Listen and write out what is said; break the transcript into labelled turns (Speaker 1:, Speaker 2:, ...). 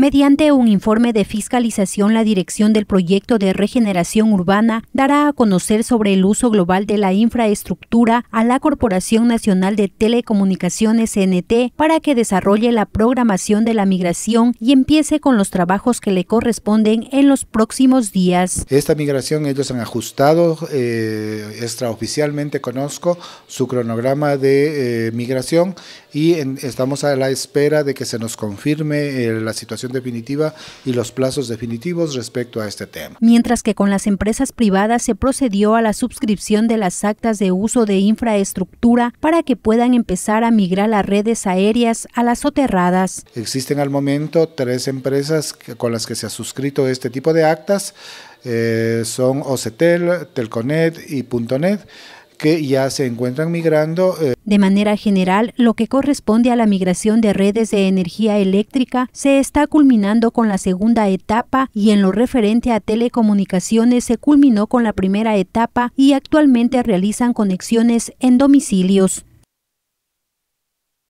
Speaker 1: Mediante un informe de fiscalización, la dirección del proyecto de regeneración urbana dará a conocer sobre el uso global de la infraestructura a la Corporación Nacional de Telecomunicaciones NT para que desarrolle la programación de la migración y empiece con los trabajos que le corresponden en los próximos días.
Speaker 2: Esta migración ellos han ajustado, eh, extraoficialmente conozco su cronograma de eh, migración y estamos a la espera de que se nos confirme eh, la situación definitiva y los plazos definitivos respecto a este tema.
Speaker 1: Mientras que con las empresas privadas se procedió a la suscripción de las actas de uso de infraestructura para que puedan empezar a migrar las redes aéreas a las soterradas.
Speaker 2: Existen al momento tres empresas con las que se ha suscrito este tipo de actas. Eh, son OCTEL, Telconet y Puntonet que ya se encuentran migrando. Eh,
Speaker 1: de manera general, lo que corresponde a la migración de redes de energía eléctrica se está culminando con la segunda etapa y en lo referente a telecomunicaciones se culminó con la primera etapa y actualmente realizan conexiones en domicilios.